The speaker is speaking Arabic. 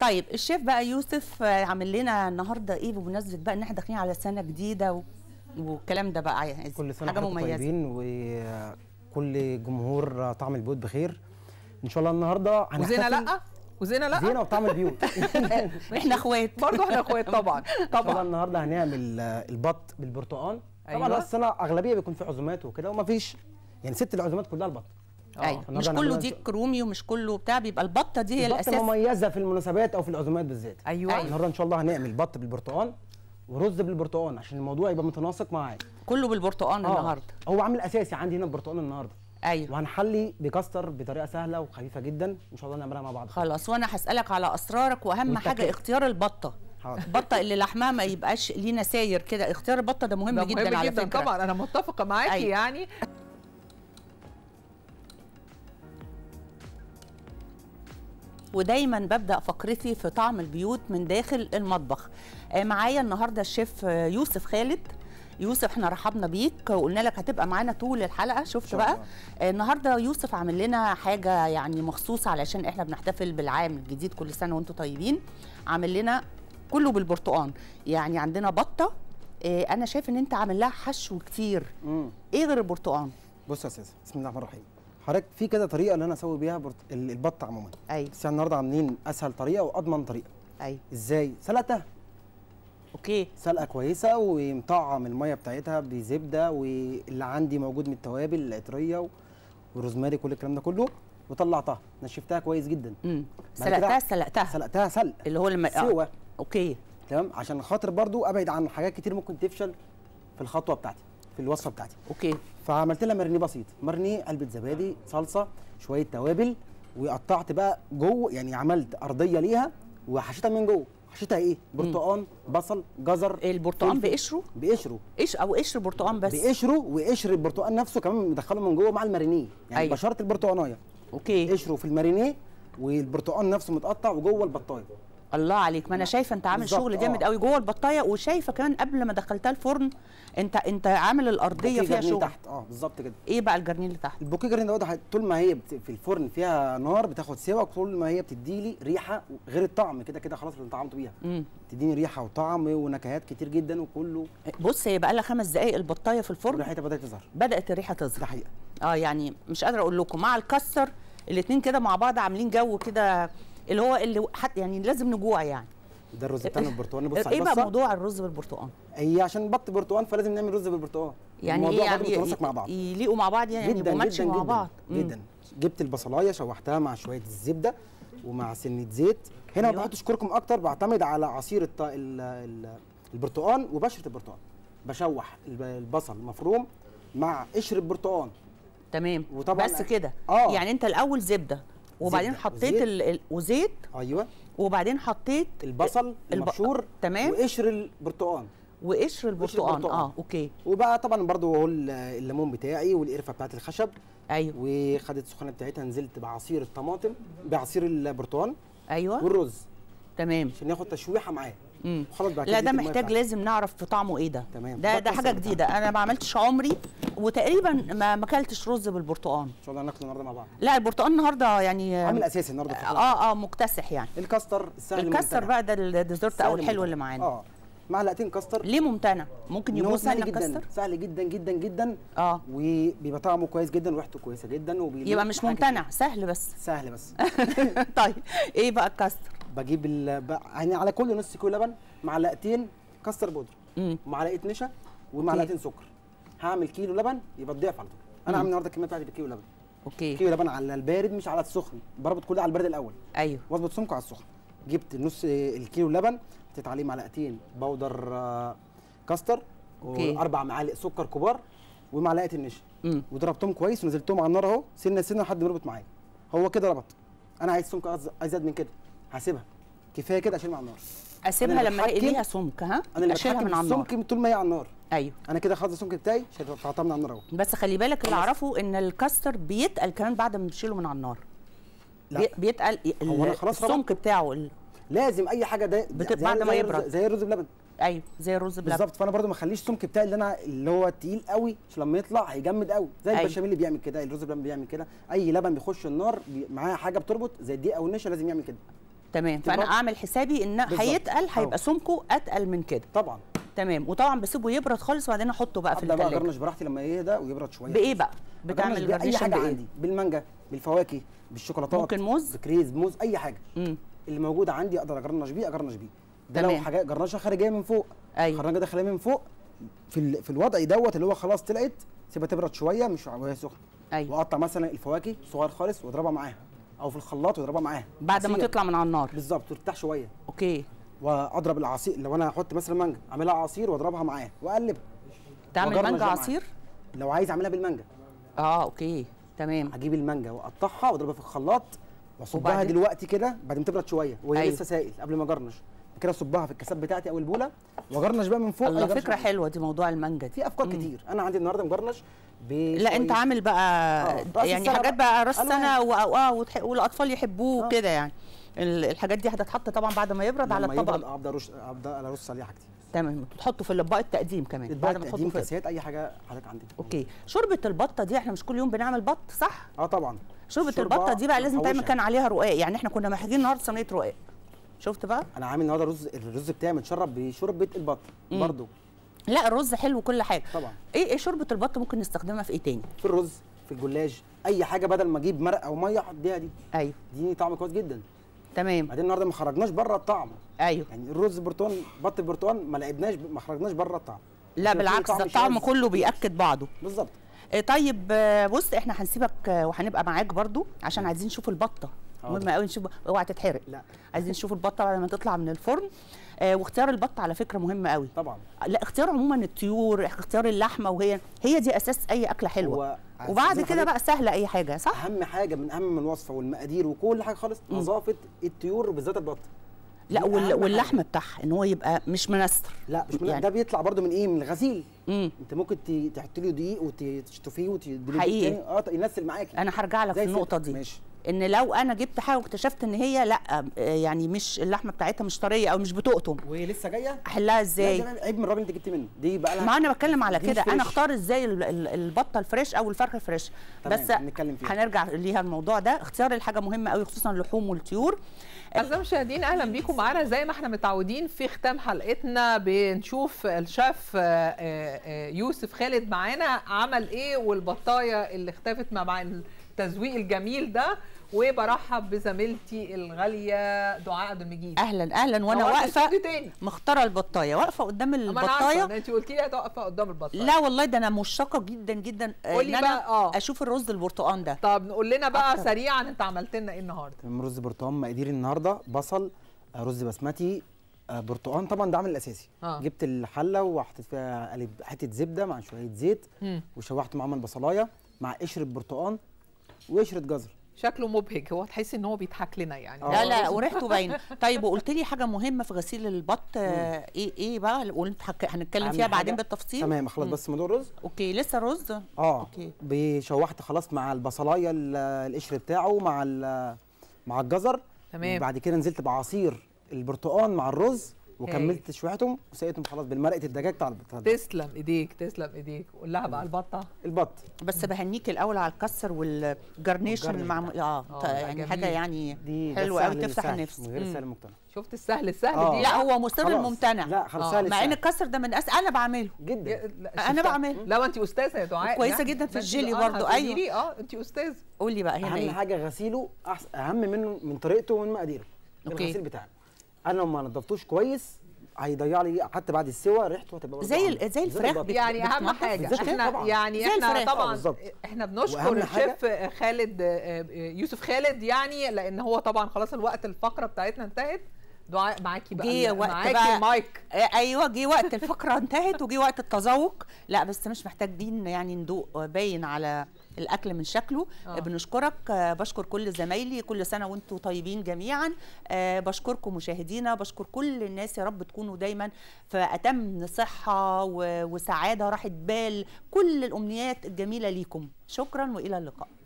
طيب الشيف بقى يوسف آه، عامل لنا النهارده ايه بمناسبه بقى ان احنا داخلين على سنه جديده و... والكلام ده بقى عايز كل سنه حاجه مميزه طيبين وكل جمهور طعم البيوت بخير ان شاء الله النهارده هنحتفل لا وزينا لا زينا وطعم البيوت احنا اخوات برضه احنا اخوات طبعا طبعا ان شاء الله النهارده هنعمل آه، البط بالبرتقال أيوة. طبعا السنه اغلبيه بيكون في عزومات وكده ومفيش يعني ست العزومات كلها البط ايوه آه، مش كله ديك رومي ومش كله بتاع بيبقى البطه دي هي الاساس البطه مميزه في المناسبات او في العزومات بالذات ايوه, أيوة. النهارده ان شاء الله هنعمل بط بالبرتقال ورز بالبرتقال عشان الموضوع يبقى متناسق معاك كله بالبرتقال آه. النهارده هو عامل اساسي عندي هنا البرتقال النهارده ايوه وهنحلي بكستر بطريقه سهله وخفيفه جدا ان شاء الله نعملها مع بعض خلاص وانا هسالك على اسرارك واهم متكلم. حاجه اختيار البطه حاضر البطه اللي لحمها ما يبقاش لينا ساير كده اختيار البطه ده مهم, ده مهم جدا, جداً على فكره طبعا انا متفقه معاكي أيوة. يعني ودايما ببدا فقرتي في طعم البيوت من داخل المطبخ آه، معايا النهارده الشيف آه، يوسف خالد يوسف احنا رحبنا بيك وقلنا لك هتبقى معانا طول الحلقه شفت شكرا. بقى آه، النهارده يوسف عامل لنا حاجه يعني مخصوص علشان احنا بنحتفل بالعام الجديد كل سنه وانتم طيبين عامل لنا كله بالبرتقال يعني عندنا بطه انا شايف ان انت عامل لها حشو كتير مم. ايه غير البرتقال بص يا استاذ بسم الله الرحمن الرحيم حضرتك في كذا طريقه اللي انا اسوي بيها برت... البط عموما ايوه بس يعني النهارده عاملين اسهل طريقه واضمن طريقه ايوه ازاي سلقتها اوكي سلقه كويسه ومطعم الميه بتاعتها بزبده واللي عندي موجود من التوابل العطريه والروزماري كل الكلام ده كله وطلعتها نشفتها كويس جدا امم سلقتها سلقتها سلقتها سلق اللي هو الم... آه. سوى اوكي تمام عشان خاطر برضو ابعد عن حاجات كتير ممكن تفشل في الخطوه بتاعتي في الوصفه بتاعتي اوكي فعملت لها مرني بسيط مرني علبه زبادي صلصه شويه توابل وقطعت بقى جوه يعني عملت ارضيه ليها وحشيتها من جوه حشيتها ايه برتقان بصل جزر إيه البرتقان بقشره بقشره قش او قشر برتقان بس بقشره وقشر البرتقان نفسه كمان مدخله من جوه مع المارينيه يعني أيوة. بشره البرتقانايه اوكي قشره في المارينيه والبرتقان نفسه متقطع وجوه البطايه الله عليك ما انا نعم. شايفه انت عامل شغل جامد آه. قوي جوه البطايه وشايفه كمان قبل ما دخلتها الفرن انت انت عامل الارضيه فيها شغل تحت اه بالظبط كده ايه بقى الجرنيل اللي تحت البوكيه جرنيل ده طول ما هي في الفرن فيها نار بتاخد سوا طول ما هي بتدي لي ريحه غير الطعم كده كده خلاص اللي طعمت بيها تديني ريحه وطعم ونكهات كتير جدا وكله إيه، بص هي بقى لها خمس دقائق البطايه في الفرن ريحتها بدات تظهر بدات الريحه تظهر حقيقه اه يعني مش قادره اقول لكم مع الكسر الاثنين كده مع بعض عاملين جو كده اللي هو اللي حتى يعني لازم نجوع يعني ده الرز بتاعنا إيه بالبرتقال بص ايه بقى موضوع الرز بالبرتقال؟ هي عشان بط برتقال فلازم نعمل رز بالبرتقال يعني ايه يعني مع بعض يليقوا مع بعض يعني جدا جدا مع بعض جدا, جبت البصلايه شوحتها مع شويه الزبده ومع سنه زيت هنا ما أيوه. بحطش كركم اكتر بعتمد على عصير الط... البرتقال وبشره البرتقال بشوح البصل مفروم مع قشر البرتقال تمام وطبعا بس كده آه. يعني انت الاول زبده وبعدين حطيت ال... ال... وزيت ايوه وبعدين حطيت البصل المبشور تمام وقشر البرتقال وقشر البرتقال اه اوكي وبقى طبعا برضو هو الليمون بتاعي والقرفه بتاعت الخشب ايوه وخدت السخانه بتاعتها نزلت بعصير الطماطم بعصير البرتقال ايوه والرز تمام عشان ناخد تشويحه معاه وخلاص بعد لا ده محتاج لازم نعرف في طعمه ايه ده تمام ده ده حاجه جديده انا ما عملتش عمري وتقريبا ما ما اكلتش رز بالبرتقال ان شاء الله ناكله النهارده مع بعض لا البرتقال النهارده يعني عامل اساسي النهارده اه اه مكتسح يعني الكاستر السهل الكاستر بقى ده الديزرت او الحلو اللي معانا اه معلقتين كاستر ليه ممتنع ممكن يبوظ سهل كاستر سهل جدا جدا جدا اه وبيبقى طعمه كويس جدا وريحته كويسه جدا وبيبقى مش ممتنع سهل بس سهل بس طيب ايه بقى الكاستر بجيب ال... ب... يعني على كل نص كيلو لبن معلقتين كاستر بودر ومعلقه نشا ومعلقتين سكر هعمل كيلو لبن يبقى الضعف على طول انا عامل النهارده الكميه بتاعتي بكيلو لبن اوكي كيلو لبن على البارد مش على السخن بربط كل ده على البارد الاول ايوه واظبط سمكه على السخن جبت نص الكيلو لبن حطيت عليه معلقتين بودر آه، كاستر اوكي واربع معالق سكر كبار ومعلقه النشا وضربتهم كويس ونزلتهم على النار اهو سنه سنه لحد ما ربط معايا هو كده ربط انا عايز سمكه ازيد من كده هسيبها كفايه كده اشيل مع النار اسيبها لما الاقي ليها سمك ها انا اللي اشيلها من على النار سمك طول ما هي على النار ايوه انا كده خلاص السمك بتاعي رفعتها من على النار اهو بس خلي بالك اللي اعرفه ان الكاستر بيتقل كمان بعد ما تشيله من على النار لا بيتقل هو انا خلاص السمك بتاعه ال... لازم اي حاجه ده بعد ما يبرد زي الرز بلبن ايوه زي الرز بلبن بالظبط فانا برضو ما اخليش السمك بتاعي اللي انا اللي هو تقيل قوي عشان لما يطلع هيجمد قوي زي أيوه. البشاميل اللي بيعمل كده الرز بلبن بيعمل كده اي لبن بيخش النار بي... معاه حاجه بتربط زي الدقيق او النشا لازم يعمل كده تمام فانا اعمل حسابي ان هيتقل هيبقى آه. سمكه اتقل من كده طبعا تمام وطبعا بسيبه يبرد خالص وبعدين احطه بقى في التلاجه طب جرنش براحتي لما يهدى ويبرد شويه بايه بقى بتعمل اي حاجه عندي بالمانجا بالفواكه بالشوكولاتات ممكن موز بكريز موز اي حاجه مم. اللي موجود عندي اقدر اجرنش بيه اجرنش بيه ده تمام. لو حاجه جرنشه خارجيه من فوق ايوه خرنجه داخليه من فوق في ال... في الوضع دوت اللي هو خلاص طلعت سيبها تبرد شويه مش وهي سخنه أيوة. واقطع مثلا الفواكه صغير خالص واضربها معاها او في الخلاط واضربها معاها بعد عصير. ما تطلع من على النار بالظبط ترتاح شويه اوكي واضرب العصير لو انا احط مثلا مانجا اعملها عصير واضربها معاها واقلبها تعمل مانجا عصير لو عايز اعملها بالمانجا اه اوكي تمام اجيب المانجا واقطعها واضربها في الخلاط واصبها دلوقتي كده بعد ما تبرد شويه وهي أيوه. لسه سائل قبل ما اجرنش كده صبها في الكاسات بتاعتي او البوله وجرنش بقى من فوق على فكره من... حلوه دي موضوع المانجا دي في افكار مم. كتير انا عندي النهارده مجرنش لا انت عامل بقى آه. يعني حاجات بقى راس سنه واه آه، والاطفال يحبوه آه. كده يعني الحاجات دي هتتحط طبعا بعد ما يبرد على الطبق يبرد ابدا رش ابدا ارص عليها حاجتين تمام تحطه في الاطباق التقديم كمان بعد ما تحطه في كاسات اي حاجه حضرتك عندك اوكي شوربه البطه دي احنا مش كل يوم بنعمل بط صح اه طبعا شوربه البطه دي بقى لازم دايما كان عليها رقاق يعني احنا كنا محتاجين النهارده صينيه رقاق شفت بقى انا عامل النهارده رز الرز بتاعي متشرب بشوربه البط برضو لا الرز حلو كل حاجه طبعا ايه ايه شوربه البط ممكن نستخدمها في ايه تاني في الرز في الجلاج اي حاجه بدل ما اجيب مرقه وميه احط بيها دي ايوه دي طعم كويس جدا تمام بعدين النهارده ما خرجناش بره الطعم ايوه يعني الرز برتقال بط برتقال ما لعبناش ما خرجناش بره الطعم لا بالعكس ده الطعم كله بياكد بعضه بالظبط آه، طيب آه، بص احنا هنسيبك آه، وهنبقى معاك برضو عشان عايزين نشوف البطه مهم قوي نشوف اوعى تتحرق لا عايزين نشوف البطه لما تطلع من الفرن آه واختيار البطه على فكره مهم قوي طبعا لا اختيار عموما الطيور اختيار اللحمه وهي هي دي اساس اي اكله حلوه وبعد كده بقى سهله اي حاجه صح اهم حاجه من اهم الوصفه والمقادير وكل حاجه خالص نظافه الطيور بالذات البط لا وال... واللحم بتاعها ان هو يبقى مش منستر لا مش منستر يعني. ده بيطلع برده من ايه من الغسيل مم. انت ممكن تحط له دقيق وتشطفيه وتدليه حقيقي اه ينسل معاكي انا هرجع لك في النقطه دي ماشي ان لو انا جبت حاجه واكتشفت ان هي لا يعني مش اللحمه بتاعتها مش طريه او مش بتقطم وهي لسه جايه احلها ازاي عيب من الراجل اللي جبت منه دي بقى لها ما انا بتكلم على كده انا اختار ازاي البطه الفريش او الفرخه الفريش بس هنرجع ليها الموضوع ده اختيار الحاجه مهمه قوي خصوصا اللحوم والطيور اعزائي المشاهدين اهلا بيكم معانا زي ما احنا متعودين في ختام حلقتنا بنشوف الشيف آه، آه، آه، يوسف خالد معانا عمل ايه والبطايه اللي اختفت مع التزويق الجميل ده وبرحب بزميلتي الغاليه دعاء عبد المجيد اهلا اهلا وانا واقفه مختاره البطايه واقفه قدام البطايه انا انت قلتي لي هتقفي قدام البطايه لا والله ده انا مشتاقه جدا جدا آه، ان انا آه. اشوف الرز البرتقان ده طب نقول لنا بقى أكتر. سريعا انت عملت لنا ايه النهارده رز برتقان مقادير النهارده بصل آه، رز بسمتي آه، برتقان طبعا ده عامل الاساسي آه. جبت الحله وحطيت فيها حته زبده مع شويه زيت وشوحت معاهم البصلايه مع قشر البرتقان وقشره جزر شكله مبهج هو تحس ان هو بيضحك لنا يعني آه. لا لا وريحته باينه طيب وقلت لي حاجه مهمه في غسيل البط آه، ايه ايه بقى قلت هنتكلم فيها بعدين بالتفصيل تمام اخلط بس موضوع الرز اوكي لسه رز اه اوكي بشوحت خلاص مع البصلايه القشر بتاعه مع مع الجزر تمام بعد كده نزلت بعصير البرتقال مع الرز وكملت تشويحتهم إيه. وسقيتهم خلاص بالمرقه الدجاج بتاع البطاطا تسلم ايديك تسلم ايديك واللعب بقى البطه البط بس بهنيك الاول على الكسر والجرنيشن مع اه, آه، يعني حاجه يعني حلوه قوي تفتح النفس من غير سهل الممتنع شفت السهل السهل آه. دي لا هو مصر الممتنع لا خلاص آه، مع ان الكسر ده من أس... انا بعمله جدا انا بعمله لا انت استاذه يا دعاء كويسه يعني جدا في الجيلي آه، برضه ايوه اه انت استاذ قولي بقى هنا اهم إيه؟ حاجه غسيله اهم منه من طريقته ومن مقاديره الغسيل بتاعنا انا لو ما نضفتوش كويس هيضيع لي حتى بعد السوا ريحته هتبقى زي زي الفراخ بت... يعني اهم حاجه احنا طبعا. يعني احنا طبعا احنا بنشكر الشيف آه، خالد آه، آه، يوسف خالد يعني لان هو طبعا خلاص الوقت الفقره بتاعتنا انتهت دعاء معاكي بقى جه وقت معاكي بقى المايك آه، ايوه جه وقت الفقره انتهت وجه وقت التذوق لا بس مش محتاجين يعني ندوق باين على الاكل من شكله آه. بنشكرك آه، بشكر كل زمايلي كل سنه وانتم طيبين جميعا آه، بشكركم مشاهدينا بشكر كل الناس يا رب تكونوا دايما في اتم صحه وسعاده راحه بال كل الامنيات الجميله ليكم شكرا والى اللقاء